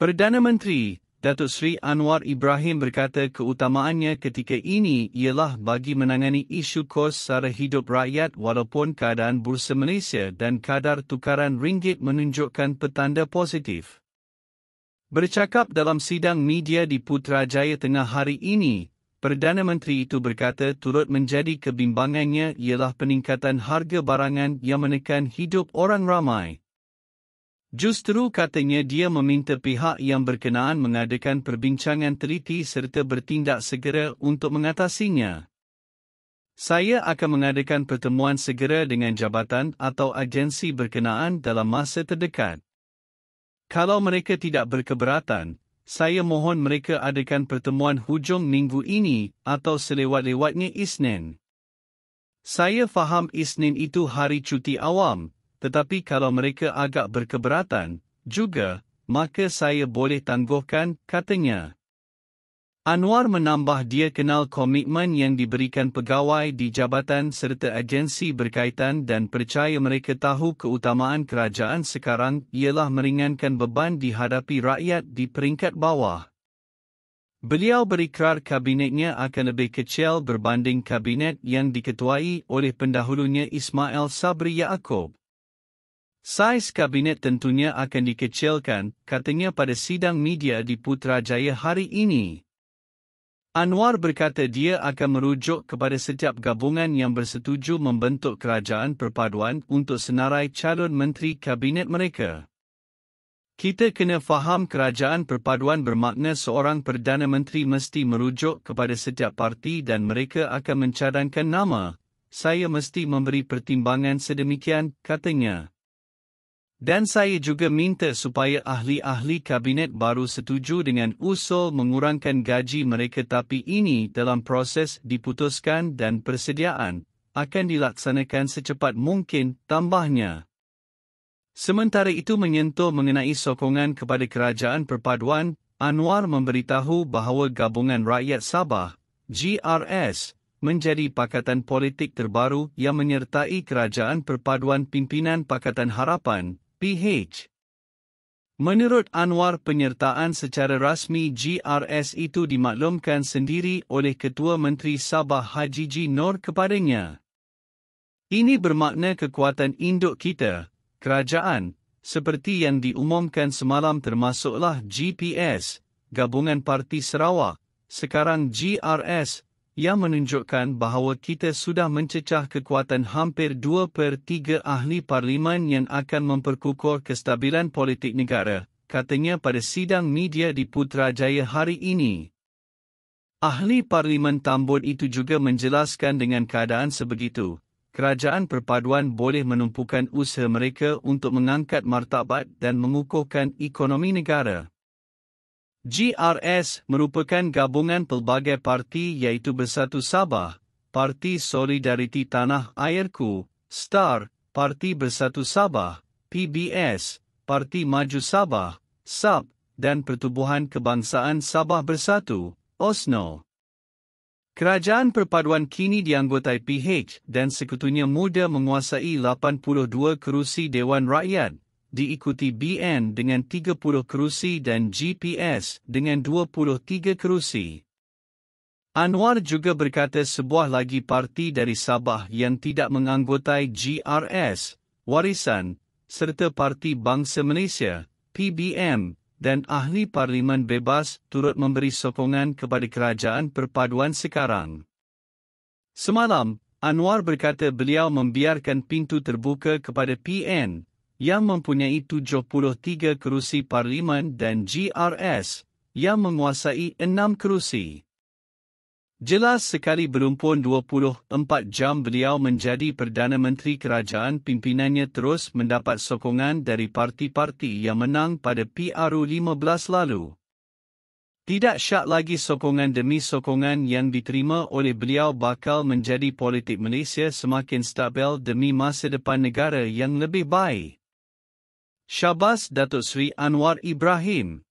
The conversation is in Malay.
Perdana Menteri Datuk Sri Anwar Ibrahim berkata keutamaannya ketika ini ialah bagi menangani isu kos sara hidup rakyat walaupun keadaan bursa Malaysia dan kadar tukaran ringgit menunjukkan petanda positif. Bercakap dalam sidang media di Putrajaya tengah hari ini, Perdana Menteri itu berkata turut menjadi kebimbangannya ialah peningkatan harga barangan yang menekan hidup orang ramai. Justru katanya dia meminta pihak yang berkenaan mengadakan perbincangan teliti serta bertindak segera untuk mengatasinya. Saya akan mengadakan pertemuan segera dengan jabatan atau agensi berkenaan dalam masa terdekat. Kalau mereka tidak berkeberatan, saya mohon mereka adakan pertemuan hujung minggu ini atau selewat-lewatnya Isnin. Saya faham Isnin itu hari cuti awam, tetapi kalau mereka agak berkeberatan juga, maka saya boleh tangguhkan, katanya. Anwar menambah dia kenal komitmen yang diberikan pegawai di jabatan serta agensi berkaitan dan percaya mereka tahu keutamaan kerajaan sekarang ialah meringankan beban dihadapi rakyat di peringkat bawah. Beliau berikrar kabinetnya akan lebih kecil berbanding kabinet yang diketuai oleh pendahulunya Ismail Sabri Yaakob. Saiz kabinet tentunya akan dikecilkan, katanya pada sidang media di Putrajaya hari ini. Anwar berkata dia akan merujuk kepada setiap gabungan yang bersetuju membentuk kerajaan perpaduan untuk senarai calon menteri kabinet mereka. Kita kena faham kerajaan perpaduan bermakna seorang Perdana Menteri mesti merujuk kepada setiap parti dan mereka akan mencadangkan nama. Saya mesti memberi pertimbangan sedemikian, katanya. Dan saya juga minta supaya ahli-ahli kabinet baru setuju dengan usul mengurangkan gaji mereka tapi ini dalam proses diputuskan dan persediaan akan dilaksanakan secepat mungkin tambahnya. Sementara itu menyentuh mengenai sokongan kepada kerajaan perpaduan, Anwar memberitahu bahawa Gabungan Rakyat Sabah, GRS, menjadi pakatan politik terbaru yang menyertai Kerajaan Perpaduan Pimpinan Pakatan Harapan, PH. Menurut Anwar, penyertaan secara rasmi GRS itu dimaklumkan sendiri oleh Ketua Menteri Sabah Haji G. Nor kepadanya. Ini bermakna kekuatan induk kita, kerajaan, seperti yang diumumkan semalam termasuklah GPS, Gabungan Parti Sarawak, sekarang GRS, ia menunjukkan bahawa kita sudah mencecah kekuatan hampir 2 per 3 ahli parlimen yang akan memperkukuh kestabilan politik negara, katanya pada sidang media di Putrajaya hari ini. Ahli parlimen tambun itu juga menjelaskan dengan keadaan sebegitu, kerajaan perpaduan boleh menumpukan usaha mereka untuk mengangkat martabat dan mengukuhkan ekonomi negara. GRS merupakan gabungan pelbagai parti iaitu Bersatu Sabah, Parti Solidariti Tanah Airku, STAR, Parti Bersatu Sabah, PBS, Parti Maju Sabah, SAB dan Pertubuhan Kebangsaan Sabah Bersatu, OSNO. Kerajaan perpaduan kini dianggotai PH dan sekutunya muda menguasai 82 kerusi Dewan Rakyat diikuti BN dengan 30 kerusi dan GPS dengan 23 kerusi. Anwar juga berkata sebuah lagi parti dari Sabah yang tidak menganggotai GRS, Warisan, serta Parti Bangsa Malaysia, PBM, dan Ahli Parlimen Bebas turut memberi sokongan kepada kerajaan perpaduan sekarang. Semalam, Anwar berkata beliau membiarkan pintu terbuka kepada PN yang mempunyai 73 kerusi parlimen dan GRS, yang menguasai 6 kerusi. Jelas sekali berumpun 24 jam beliau menjadi Perdana Menteri Kerajaan pimpinannya terus mendapat sokongan dari parti-parti yang menang pada PRU 15 lalu. Tidak syak lagi sokongan demi sokongan yang diterima oleh beliau bakal menjadi politik Malaysia semakin stabil demi masa depan negara yang lebih baik. Shabas Datuk Sri Anwar Ibrahim